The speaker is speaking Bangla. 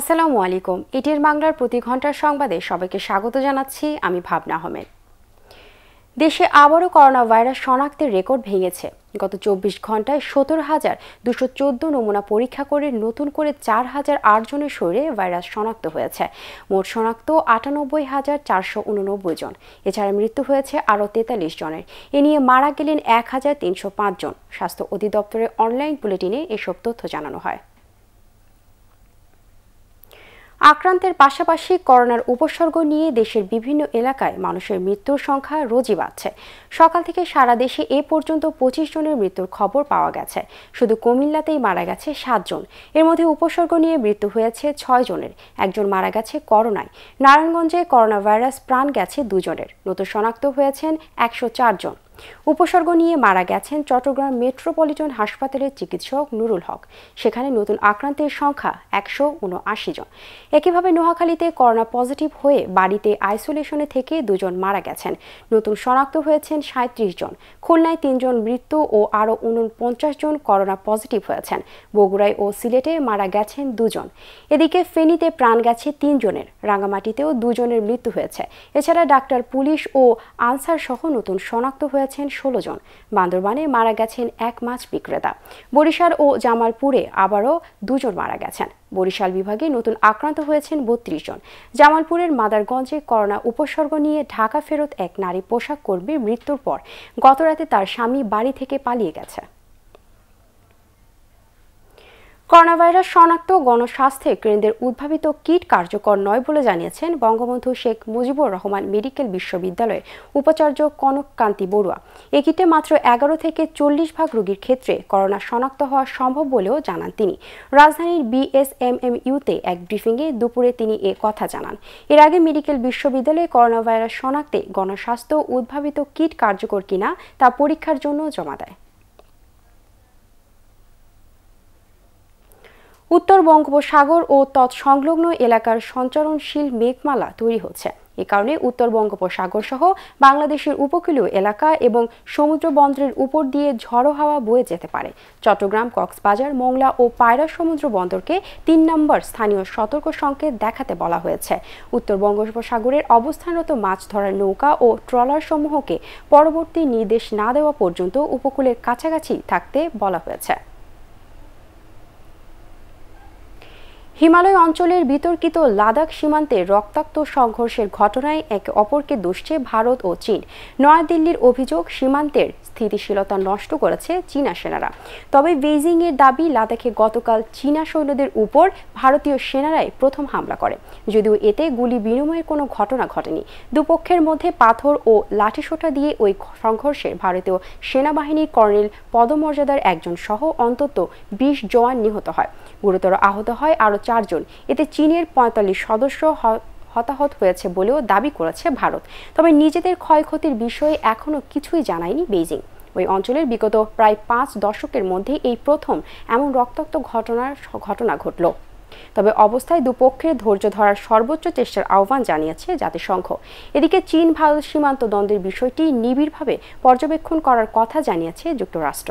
আসসালামু আলাইকুম এটিএন বাংলার প্রতি ঘন্টার সংবাদে সবাইকে স্বাগত জানাচ্ছি আমি ভাবনা আহমেদ দেশে আবারও করোনা ভাইরাস শনাক্তের রেকর্ড ভেঙেছে গত চব্বিশ ঘন্টায় সত্তর হাজার দুশো চোদ্দ নমুনা পরীক্ষা করে নতুন করে চার হাজার আট জনের শরীরে ভাইরাস শনাক্ত হয়েছে মোট শনাক্ত আটানব্বই হাজার চারশো উননব্বই জন এছাড়া মৃত্যু হয়েছে আরও তেতাল্লিশ জনের এ নিয়ে মারা গেলেন এক হাজার তিনশো পাঁচজন জন স্বাস্থ্য অধিদপ্তরের অনলাইন বুলেটিনে এসব তথ্য জানানো হয় আক্রান্তের পাশাপাশি করোনার উপসর্গ নিয়ে দেশের বিভিন্ন এলাকায় মানুষের মৃত্যুর সংখ্যা রোজই বাড়ছে সকাল থেকে সারা দেশে এ পর্যন্ত পঁচিশ জনের মৃত্যুর খবর পাওয়া গেছে শুধু কুমিল্লাতেই মারা গেছে সাতজন এর মধ্যে উপসর্গ নিয়ে মৃত্যু হয়েছে ছয় জনের একজন মারা গেছে করোনায় নারায়ণগঞ্জে করোনা ভাইরাস প্রাণ গেছে দুজনের নতুন শনাক্ত হয়েছেন একশো জন উপসর্গ নিয়ে মারা গেছেন চট্টগ্রাম মেট্রোপলিটন হাসপাতালের চিকিৎসক নুরুল হক সেখানে নতুন আক্রান্তের সংখ্যা একশো উনআশি জন একইভাবে নোয়াখালীতে করোনা পজিটিভ হয়ে বাড়িতে আইসোলেশনে থেকে দুজন মারা গেছেন নতুন শনাক্ত হয়েছেন সাঁত্রিশ জন খুলনায় তিনজন মৃত্যু ও আরও উনপঞ্চাশ জন করোনা পজিটিভ হয়েছেন বগুড়ায় ও সিলেটে মারা গেছেন দুজন এদিকে ফেনীতে প্রাণ গেছে তিনজনের রাঙামাটিতেও দুজনের মৃত্যু হয়েছে এছাড়া ডাক্তার পুলিশ ও আনসার সহ নতুন শনাক্ত হয়েছে হয়েছেন ষোলো জন বান্দরবানে মারা গেছেন এক মাছ বিক্রেতা বরিশাল ও জামালপুরে আবারও দুজন মারা গেছেন বরিশাল বিভাগে নতুন আক্রান্ত হয়েছেন বত্রিশ জন জামালপুরের মাদারগঞ্জে করোনা উপসর্গ নিয়ে ঢাকা ফেরত এক নারী পোশাক কর্মীর মৃত্যুর পর গতরাতে তার স্বামী বাড়ি থেকে পালিয়ে গেছে করোনাভাইরাস শনাক্ত গণস্বাস্থ্যে কেন্দ্রের উদ্ভাবিত কিট কার্যকর নয় বলে জানিয়েছেন বঙ্গবন্ধু শেখ মুজিবুর রহমান মেডিকেল বিশ্ববিদ্যালয়ের উপাচার্য কনক কান্তি বড়ুয়া এ কিটে মাত্র এগারো থেকে চল্লিশ ভাগ রোগীর ক্ষেত্রে করোনা শনাক্ত হওয়া সম্ভব বলেও জানান তিনি রাজধানীর বিএসএমএমইউতে এক ব্রিফিংয়ে দুপুরে তিনি এ কথা জানান এর আগে মেডিকেল বিশ্ববিদ্যালয়ে করোনাভাইরাস শনাক্তে গণস্বাস্থ্য উদ্ভাবিত কিট কার্যকর কিনা তা পরীক্ষার জন্য জমা দেয় উত্তর বঙ্গোপসাগর ও তৎসংলগ্ন এলাকার সঞ্চরণশীল মেঘমালা তৈরি হচ্ছে এ কারণে উত্তর বঙ্গোপসাগর সহ বাংলাদেশের উপকূলীয় এলাকা এবং সমুদ্র বন্দরের উপর দিয়ে ঝড়ো হাওয়া বয়ে যেতে পারে চট্টগ্রাম কক্সবাজার মোংলা ও পায়রা সমুদ্র বন্দরকে তিন নম্বর স্থানীয় সতর্ক সংকেত দেখাতে বলা হয়েছে উত্তর বঙ্গোপসাগরের অবস্থানরত মাছ ধরার নৌকা ও ট্রলার সমূহকে পরবর্তী নির্দেশ না দেওয়া পর্যন্ত উপকূলের কাছাকাছি থাকতে বলা হয়েছে হিমালয় অঞ্চলের বিতর্কিত লাদাখ সীমান্তে রক্তাক্ত সংঘর্ষের ঘটনায় একে অপরকে দুষছে ভারত ও চীন নয়াদিল্লির অভিযোগ সীমান্তের স্থিতিশীলতা নষ্ট করেছে চীনা সেনারা তবে বেইজিংয়ের দাবি লাদাখে গতকাল চীনা সৈন্যদের উপর ভারতীয় সেনারাই প্রথম হামলা করে যদিও এতে গুলি বিনিময়ের কোনো ঘটনা ঘটেনি দুপক্ষের মধ্যে পাথর ও লাঠিসোঁটা দিয়ে ওই সংঘর্ষে ভারতীয় সেনাবাহিনীর কর্নেল পদমর্যাদার একজন সহ অন্তত বিশ জওয়ান নিহত হয় গুরুতর আহত হয় আরও চারজন এতে চীনের পঁয়তাল্লিশ সদস্য হতাহত হয়েছে বলেও দাবি করেছে ভারত তবে নিজেদের ক্ষয়ক্ষতির বিষয়ে এখনও কিছুই জানায়নি বেইজিং ওই অঞ্চলের বিগত প্রায় পাঁচ দশকের মধ্যে এই প্রথম এমন রক্তাক্ত ঘটনার ঘটনা ঘটল তবে অবস্থায় দুপক্ষের ধৈর্য ধরার সর্বোচ্চ চেষ্টার আহ্বান জানিয়েছে জাতিসংঘ এদিকে চীন ভারত সীমান্ত দ্বন্দ্বের বিষয়টি নিবিড়ভাবে পর্যবেক্ষণ করার কথা জানিয়েছে যুক্তরাষ্ট্র